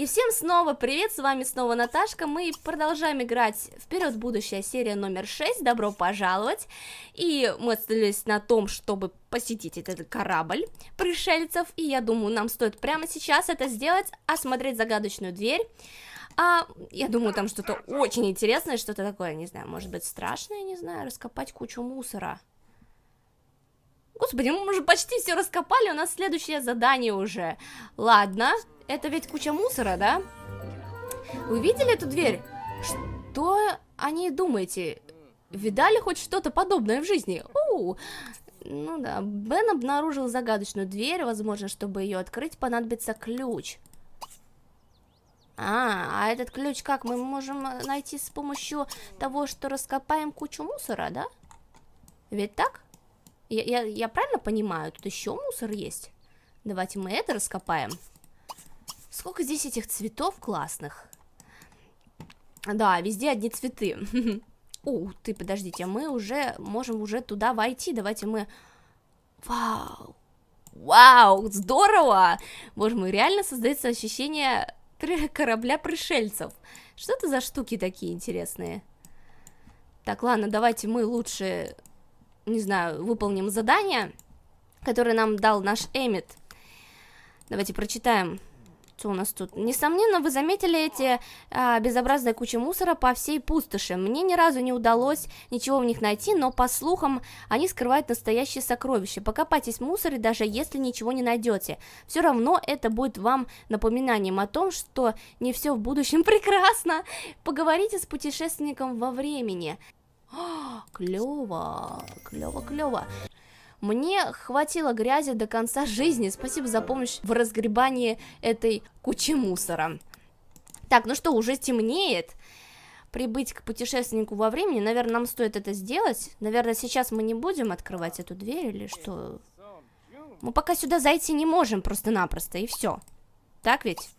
И всем снова привет, с вами снова Наташка, мы продолжаем играть вперед будущая серия номер 6, добро пожаловать. И мы остались на том, чтобы посетить этот корабль пришельцев, и я думаю, нам стоит прямо сейчас это сделать, осмотреть загадочную дверь. А, я думаю, там что-то очень интересное, что-то такое, не знаю, может быть страшное, не знаю, раскопать кучу мусора. Господи, мы уже почти все раскопали, у нас следующее задание уже. Ладно, это ведь куча мусора, да? Вы видели эту дверь? Что они думаете? Видали хоть что-то подобное в жизни? Оу, ну да, Бен обнаружил загадочную дверь, возможно, чтобы ее открыть, понадобится ключ. А, а этот ключ как мы можем найти с помощью того, что раскопаем кучу мусора, да? Ведь так? Я, я, я правильно понимаю? Тут еще мусор есть? Давайте мы это раскопаем. Сколько здесь этих цветов классных. Да, везде одни цветы. О, ты, подождите, а мы уже можем уже туда войти. Давайте мы... Вау! Вау, здорово! Боже мой, реально создается ощущение корабля пришельцев. Что это за штуки такие интересные? Так, ладно, давайте мы лучше не знаю, выполним задание, которое нам дал наш Эмит. Давайте прочитаем, что у нас тут. Несомненно, вы заметили эти а, безобразные кучи мусора по всей пустоши. Мне ни разу не удалось ничего в них найти, но, по слухам, они скрывают настоящие сокровища. Покопайтесь в мусоре, даже если ничего не найдете. Все равно это будет вам напоминанием о том, что не все в будущем прекрасно. Поговорите с путешественником во времени. клево, клево, клево. Мне хватило грязи до конца жизни. Спасибо за помощь в разгребании этой кучи мусора. Так, ну что, уже темнеет. Прибыть к путешественнику во времени, наверное, нам стоит это сделать. Наверное, сейчас мы не будем открывать эту дверь или что. Мы пока сюда зайти не можем просто-напросто, и все. Так ведь?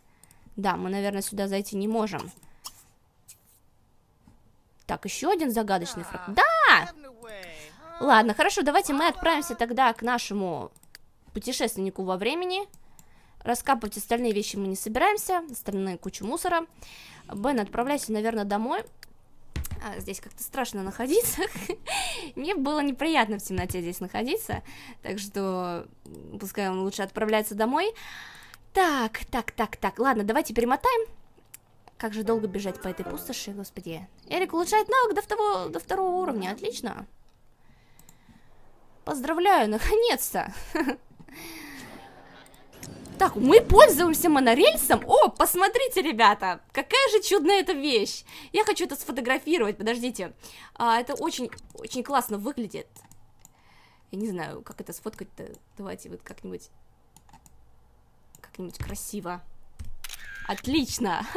Да, мы, наверное, сюда зайти не можем. Так, еще один загадочный фраг. А, да! А. Ладно, хорошо, давайте мы а. отправимся тогда к нашему путешественнику во времени. Раскапывать остальные вещи мы не собираемся. Остальные кучу мусора. Бен, отправляйся, наверное, домой. А, здесь как-то страшно находиться. Мне было неприятно в темноте здесь находиться. Так что пускай он лучше отправляется домой. Так, так, так, так. Ладно, давайте перемотаем. Как же долго бежать по этой пустоши, господи. Эрик улучшает навык до второго, до второго уровня, отлично. Поздравляю, наконец-то. Так, мы пользуемся монорельсом. О, посмотрите, ребята, какая же чудная эта вещь. Я хочу это сфотографировать, подождите. А, это очень, очень классно выглядит. Я не знаю, как это сфоткать-то. Давайте вот как-нибудь... Как-нибудь красиво. Отлично.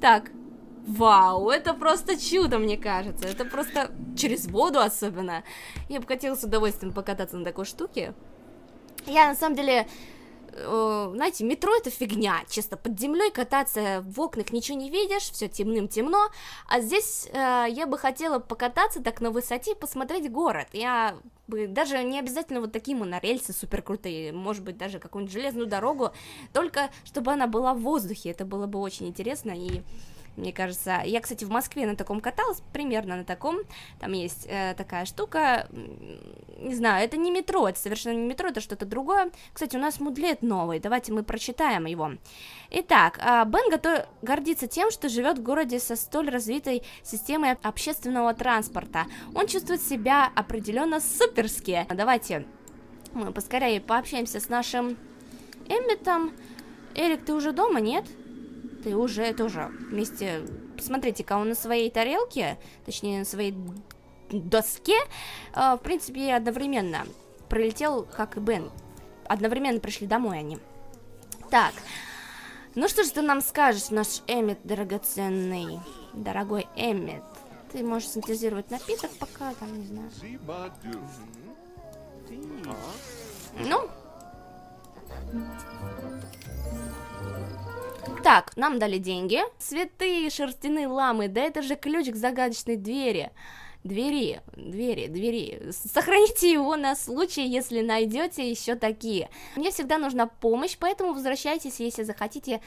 Так, Вау, это просто чудо, мне кажется. Это просто через воду особенно. Я бы хотела с удовольствием покататься на такой штуке. Я на самом деле Э, знаете, метро это фигня, честно, под землей кататься, в окнах ничего не видишь, все темным темно, а здесь э, я бы хотела покататься так на высоте посмотреть город, я бы даже не обязательно вот такие монорельсы супер крутые, может быть, даже какую-нибудь железную дорогу, только чтобы она была в воздухе, это было бы очень интересно и мне кажется. Я, кстати, в Москве на таком каталась, примерно на таком, там есть э, такая штука, не знаю, это не метро, это совершенно не метро, это что-то другое. Кстати, у нас мудлет новый, давайте мы прочитаем его. Итак, а, Бен готов... гордится тем, что живет в городе со столь развитой системой общественного транспорта. Он чувствует себя определенно суперски. Давайте мы поскорее пообщаемся с нашим Эмметом. Эрик, ты уже дома, нет? Нет ты уже тоже вместе... Посмотрите-ка, он на своей тарелке, точнее, на своей доске, э, в принципе, одновременно пролетел, как и Бен. Одновременно пришли домой они. Так, ну что же ты нам скажешь, наш Эммет драгоценный, дорогой Эммет? Ты можешь синтезировать напиток пока, там, не знаю. Ну? Так, нам дали деньги. Цветы, шерстяные ламы, да это же ключ к загадочной двери. Двери, двери, двери. Сохраните его на случай, если найдете еще такие. Мне всегда нужна помощь, поэтому возвращайтесь, если захотите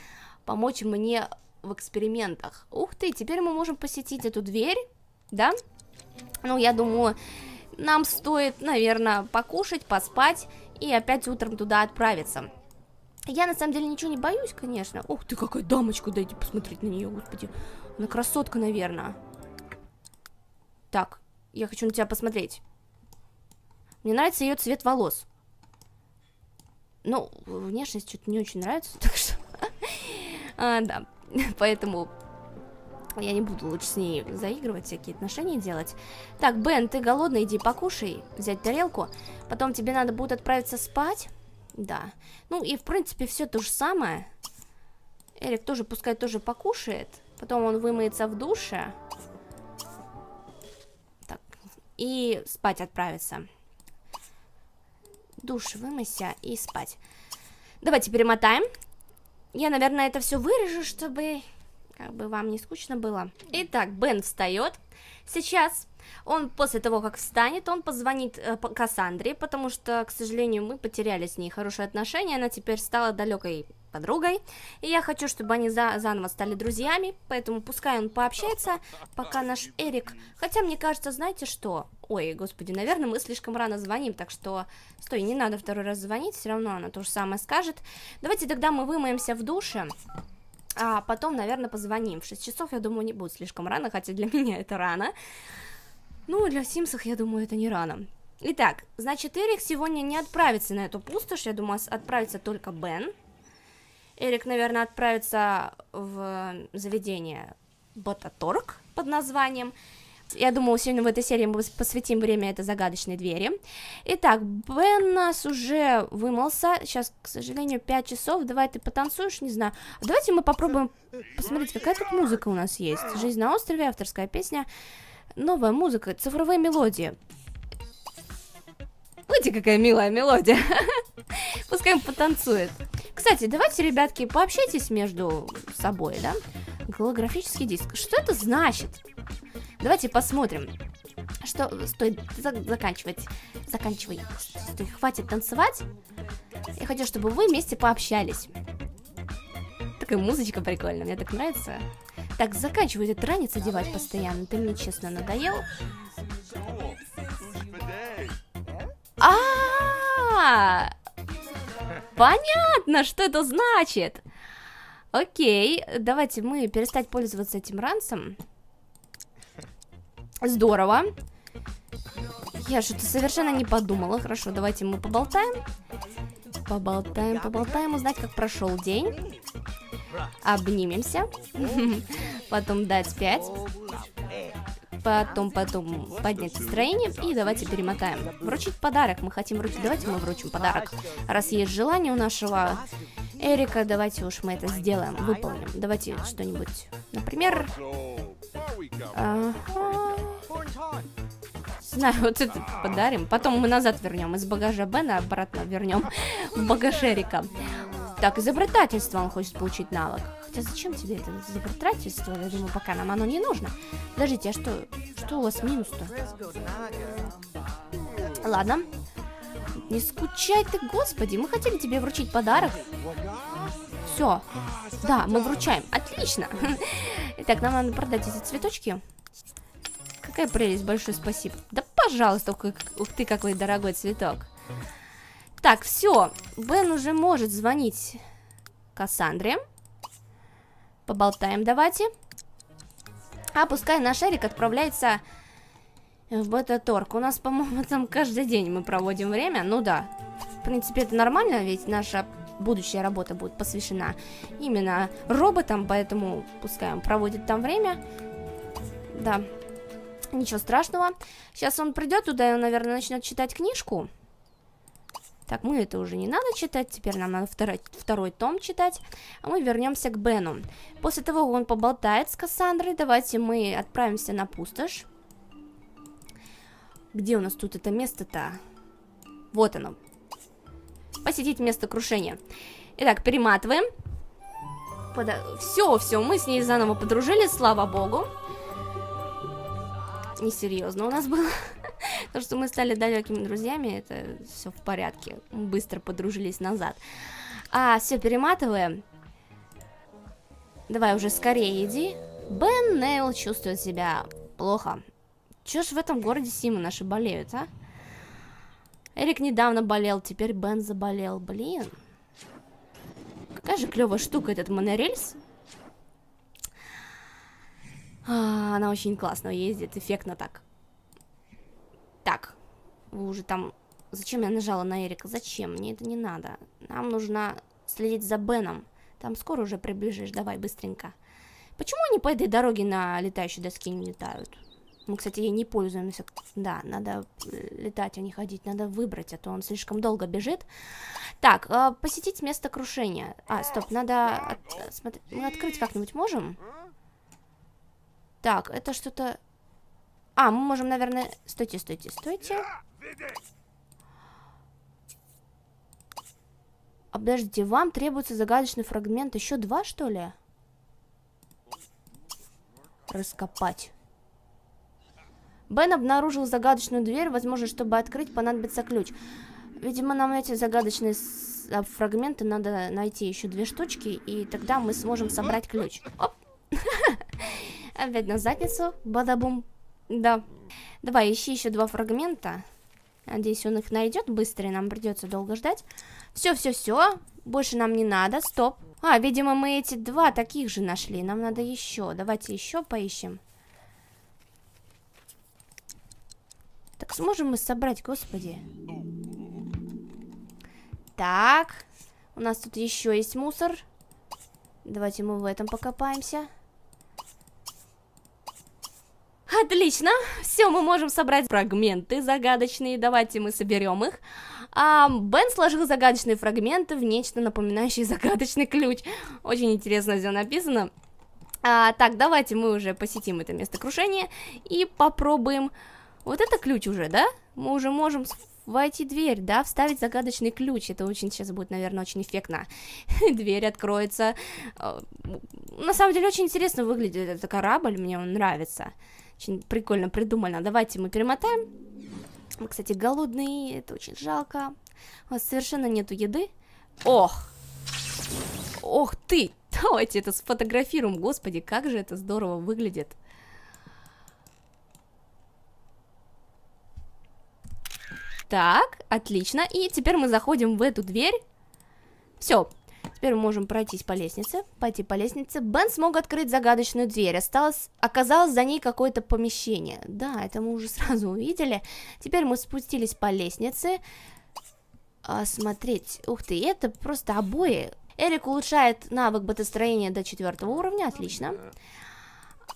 помочь мне в экспериментах. Ух ты, теперь мы можем посетить эту дверь, да? Ну, я думаю, нам стоит, наверное, покушать, поспать и опять утром туда отправиться. Я на самом деле ничего не боюсь, конечно. Ух ты, какая дамочка, дайте посмотреть на нее, господи. Она красотка, наверное. Так, я хочу на тебя посмотреть. Мне нравится ее цвет волос. Ну, внешность что-то не очень нравится, так что... а, да, поэтому я не буду лучше с ней заигрывать, всякие отношения делать. Так, Бен, ты голодный, иди покушай, взять тарелку. Потом тебе надо будет отправиться спать. Да. Ну и в принципе все то же самое. Эрик тоже, пускай тоже покушает. Потом он вымоется в душе. Так. И спать отправится. Душ вымыся и спать. Давайте перемотаем. Я, наверное, это все вырежу, чтобы как бы вам не скучно было. Итак, Бен встает. Сейчас он после того, как встанет, он позвонит э, Кассандре, потому что, к сожалению, мы потеряли с ней хорошие отношения, она теперь стала далекой подругой, и я хочу, чтобы они за заново стали друзьями, поэтому пускай он пообщается, пока наш Эрик... Хотя, мне кажется, знаете что? Ой, господи, наверное, мы слишком рано звоним, так что... Стой, не надо второй раз звонить, все равно она то же самое скажет. Давайте тогда мы вымоемся в душе, а потом, наверное, позвоним. В 6 часов, я думаю, не будет слишком рано, хотя для меня это рано. Ну, для в Симсах, я думаю, это не рано. Итак, значит, Эрик сегодня не отправится на эту пустошь. Я думаю, отправится только Бен. Эрик, наверное, отправится в заведение Ботаторг под названием. Я думаю, сегодня в этой серии мы посвятим время этой загадочной двери. Итак, Бен нас уже вымылся. Сейчас, к сожалению, 5 часов. Давай ты потанцуешь, не знаю. Давайте мы попробуем посмотреть, какая тут музыка у нас есть. «Жизнь на острове», авторская песня. Новая музыка, цифровые мелодии. Смотрите, какая милая мелодия. Пускай он потанцует. Кстати, давайте, ребятки, пообщайтесь между собой, да? Голографический диск. Что это значит? Давайте посмотрим. Что стоит за заканчивать? Заканчивай. Стой, хватит танцевать. Я хочу, чтобы вы вместе пообщались. Такая музычка прикольная, мне так нравится. Так, заканчивай этот ранец одевать постоянно. Ты мне, честно, надоел. А, Понятно, что это значит. Окей, давайте мы перестать пользоваться этим ранцем. Здорово. Я что-то совершенно не подумала. Хорошо, давайте мы поболтаем. Поболтаем, поболтаем, узнать, как прошел день. Обнимемся. Потом дать 5. Потом, потом поднять настроение. И давайте перемотаем. Вручить подарок. Мы хотим вручить. Давайте мы вручим подарок. Раз есть желание у нашего Эрика, давайте уж мы это сделаем. Выполним. Давайте что-нибудь. Например... Ага. Знаю, вот это подарим. Потом мы назад вернем. Из багажа Бена обратно вернем в багаж Эрика. Так, изобретательство он хочет получить навык. Хотя зачем тебе это изобретательство? Я думаю, пока нам оно не нужно. Подождите, а что, что у вас минус-то? Ладно. Не скучай ты, господи. Мы хотели тебе вручить подарок. Все. Да, мы вручаем. Отлично. Итак, нам надо продать эти цветочки. Какая прелесть, большое спасибо. Да пожалуйста, ух ты, какой дорогой цветок. Так, все. Бен уже может звонить Кассандре. Поболтаем давайте. А пускай наш Эрик отправляется в бета-торг. У нас, по-моему, там каждый день мы проводим время. Ну да, в принципе, это нормально, ведь наша будущая работа будет посвящена именно роботам, поэтому пускай он проводит там время. Да, ничего страшного. Сейчас он придет туда, и он, наверное, начнет читать книжку. Так, мы это уже не надо читать, теперь нам надо второй, второй том читать. А мы вернемся к Бену. После того, как он поболтает с Кассандрой, давайте мы отправимся на пустошь. Где у нас тут это место-то? Вот оно. Посетить место крушения. Итак, перематываем. Под... Все, все, мы с ней заново подружились, слава богу. Несерьезно у нас было. То, что мы стали далекими друзьями, это все в порядке. Мы быстро подружились назад. А, все, перематываем. Давай уже скорее иди. Бен Нейл чувствует себя плохо. Че ж в этом городе Симы наши болеют, а? Эрик недавно болел, теперь Бен заболел. Блин. Какая же клевая штука этот монорельс. А, она очень классно ездит, эффектно так. Так, вы уже там... Зачем я нажала на Эрика? Зачем? Мне это не надо. Нам нужно следить за Беном. Там скоро уже приближишь. Давай, быстренько. Почему они по этой дороге на летающей доске не летают? Мы, кстати, ей не пользуемся. Да, надо э, летать, а не ходить. Надо выбрать, а то он слишком долго бежит. Так, а, посетить место крушения. А, стоп, надо... От... Смотри... Мы открыть как-нибудь можем? Так, это что-то... А, мы можем, наверное... Стойте, стойте, стойте. А подождите, вам требуется загадочный фрагмент. Еще два, что ли? Раскопать. Бен обнаружил загадочную дверь. Возможно, чтобы открыть, понадобится ключ. Видимо, нам эти загадочные фрагменты надо найти еще две штучки. И тогда мы сможем собрать ключ. Оп! Опять на задницу. Бадабум. Да. Давай, ищи еще два фрагмента. Надеюсь, он их найдет быстро, и нам придется долго ждать. Все, все, все. Больше нам не надо. Стоп. А, видимо, мы эти два таких же нашли. Нам надо еще. Давайте еще поищем. Так сможем мы собрать, господи. Так. У нас тут еще есть мусор. Давайте мы в этом покопаемся. Отлично, все, мы можем собрать фрагменты загадочные, давайте мы соберем их. А, Бен сложил загадочные фрагменты в нечто напоминающее загадочный ключ. Очень интересно здесь написано. А, так, давайте мы уже посетим это место крушения и попробуем... Вот это ключ уже, да? Мы уже можем войти дверь, да, вставить загадочный ключ. Это очень сейчас будет, наверное, очень эффектно. дверь откроется. Э, на самом деле очень интересно выглядит этот корабль, мне он нравится. Очень прикольно придумано. А давайте мы перемотаем. Мы, кстати, голодные, это очень жалко. У нас совершенно нету еды. Ох! Ох ты! Давайте это сфотографируем. Господи, как же это здорово выглядит. Так, отлично. И теперь мы заходим в эту дверь. Все, Теперь мы можем пройтись по лестнице. Пойти по лестнице. Бен смог открыть загадочную дверь. Осталось... Оказалось за ней какое-то помещение. Да, это мы уже сразу увидели. Теперь мы спустились по лестнице. Осмотреть. А, Ух ты, это просто обои. Эрик улучшает навык бытостроения до четвертого уровня. Отлично.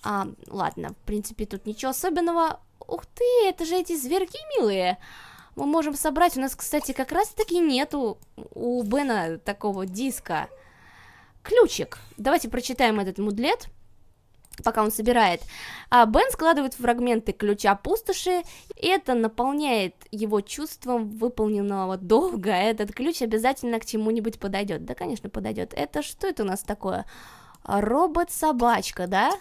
А, ладно, в принципе, тут ничего особенного. Ух ты, это же эти зверки милые мы можем собрать. У нас, кстати, как раз-таки нету у Бена такого диска. Ключик. Давайте прочитаем этот мудлет пока он собирает. А Бен складывает фрагменты ключа пустоши, и это наполняет его чувством выполненного долга. Этот ключ обязательно к чему-нибудь подойдет. Да, конечно, подойдет. Это что это у нас такое? Робот-собачка, да? Да.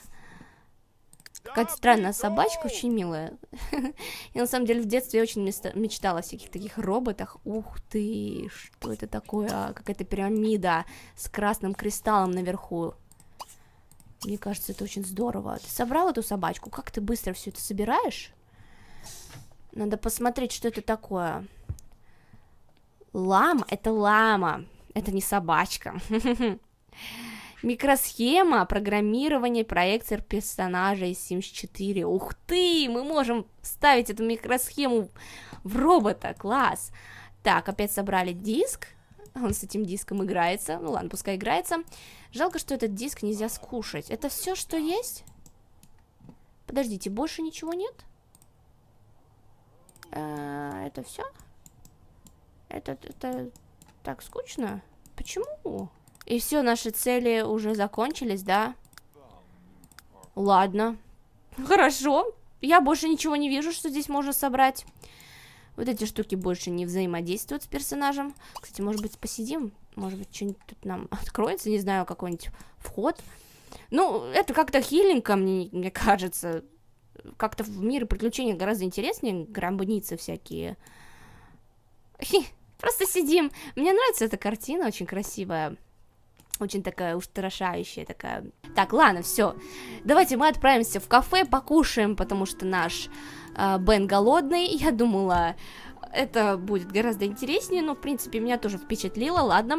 Какая-то странная собачка, очень милая. И на самом деле в детстве очень мечтала о всяких таких роботах. Ух ты, что это такое? А? Какая-то пирамида с красным кристаллом наверху. Мне кажется, это очень здорово. Ты собрал эту собачку? Как ты быстро все это собираешь? Надо посмотреть, что это такое. Лама? Это лама. Это не собачка. Микросхема программирования проекций из Sims 4. Ух ты, мы можем вставить эту микросхему в робота, класс. Так, опять собрали диск, он с этим диском играется, ну ладно, пускай играется. Жалко, что этот диск нельзя скушать. Это все, что есть? Подождите, больше ничего нет? А, это все? Это, это так скучно? Почему? И все, наши цели уже закончились, да? Ладно. Хорошо. Я больше ничего не вижу, что здесь можно собрать. Вот эти штуки больше не взаимодействуют с персонажем. Кстати, может быть, посидим? Может быть, что-нибудь тут нам откроется? Не знаю, какой-нибудь вход. Ну, это как-то хиленько, мне, мне кажется. Как-то в мире приключений гораздо интереснее гробницы всякие. Хи, просто сидим. Мне нравится эта картина, очень красивая очень такая устрашающая такая. Так, ладно, все. Давайте мы отправимся в кафе, покушаем, потому что наш э, Бен голодный. Я думала, это будет гораздо интереснее, но, в принципе, меня тоже впечатлило, ладно.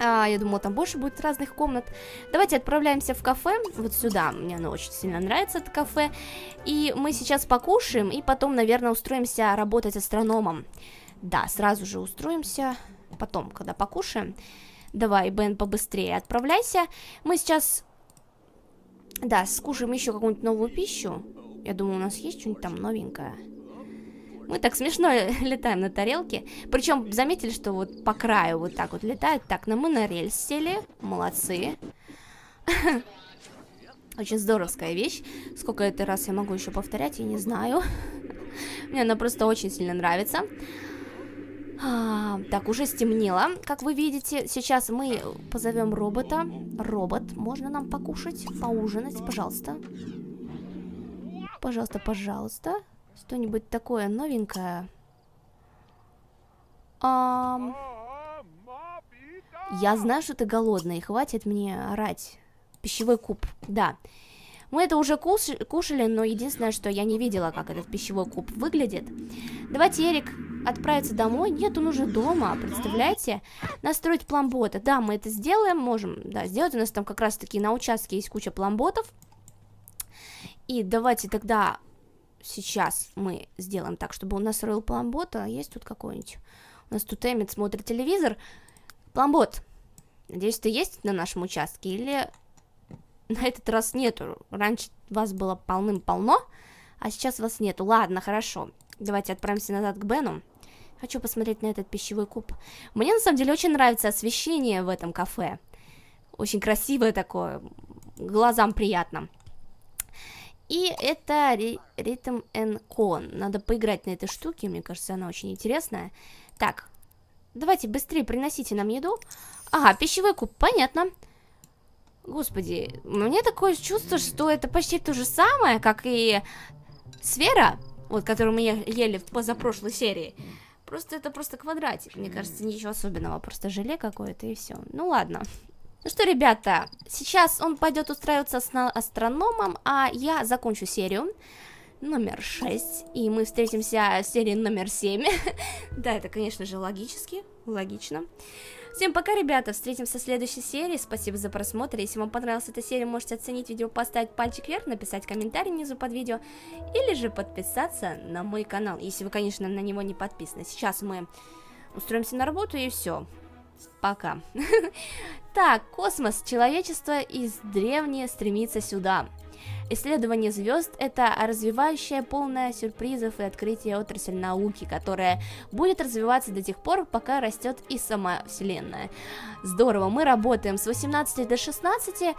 А, я думала, там больше будет разных комнат. Давайте отправляемся в кафе, вот сюда, мне оно очень сильно нравится, это кафе. И мы сейчас покушаем, и потом, наверное, устроимся работать астрономом. Да, сразу же устроимся, потом, когда покушаем. Давай, Бен, побыстрее отправляйся. Мы сейчас... Да, скушаем еще какую-нибудь новую пищу. Я думаю, у нас есть что-нибудь там новенькое. Мы так смешно летаем на тарелке. Причем заметили, что вот по краю вот так вот летают. Так, на мы на рельс сели. Молодцы. Очень здоровская вещь. Сколько это раз я могу еще повторять, я не знаю. Мне она просто очень сильно нравится. А, так, уже стемнело, как вы видите. Сейчас мы позовем робота. Робот, можно нам покушать, поужинать, пожалуйста? Пожалуйста, пожалуйста. Что-нибудь такое новенькое. А... Я знаю, что ты голодный, хватит мне орать. Пищевой куб, да. Мы это уже кушали, но единственное, что я не видела, как этот пищевой куб выглядит. Давайте, Эрик, отправиться домой. Нет, он уже дома, представляете? Настроить пломбота. Да, мы это сделаем, можем, да, сделать. У нас там как раз-таки на участке есть куча пломботов. И давайте тогда сейчас мы сделаем так, чтобы у нас роил пломбота. Есть тут какой-нибудь? У нас тут Эммит смотрит телевизор. Пломбот, надеюсь, ты есть на нашем участке? Или на этот раз нету? Раньше вас было полным-полно, а сейчас вас нету. Ладно, хорошо. Давайте отправимся назад к Бену. Хочу посмотреть на этот пищевой куб. Мне на самом деле очень нравится освещение в этом кафе. Очень красивое такое, глазам приятно. И это ритм and кон. Надо поиграть на этой штуке, мне кажется, она очень интересная. Так, давайте быстрее приносите нам еду. Ага, пищевой куб, понятно. Господи, мне такое чувство, что это почти то же самое, как и сфера, вот, которую мы ели в позапрошлой серии. Просто это просто квадратик, мне кажется, ничего особенного, просто желе какое-то и все. Ну ладно. Ну что, ребята, сейчас он пойдет устраиваться астрономом, а я закончу серию номер 6, и мы встретимся в серии номер 7. да, это, конечно же, логически, логично. Всем пока, ребята, встретимся в следующей серии. Спасибо за просмотр. Если вам понравилась эта серия, можете оценить видео, поставить пальчик вверх, написать комментарий внизу под видео, или же подписаться на мой канал, если вы, конечно, на него не подписаны. Сейчас мы устроимся на работу и все. Пока. Так, космос, человечество из древние стремится сюда. Исследование звезд — это развивающая, полная сюрпризов и открытия отрасль науки, которая будет развиваться до тех пор, пока растет и сама Вселенная. Здорово, мы работаем с 18 до 16,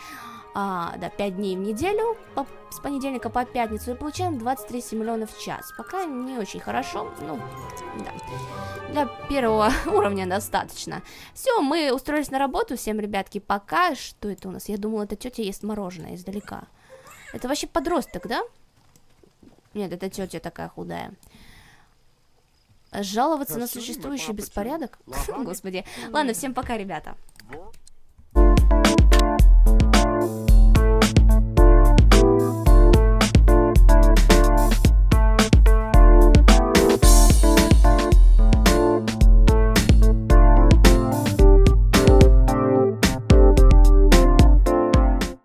а, да, 5 дней в неделю, по, с понедельника по пятницу, и получаем 23 миллиона в час. Пока не очень хорошо, ну, да. Для первого уровня достаточно. Все, мы устроились на работу, всем, ребятки, пока. Что это у нас? Я думала, это тетя ест мороженое издалека. Это вообще подросток, да? Нет, это тетя такая худая. Жаловаться на существующий беспорядок? Господи. Ладно, всем пока, ребята.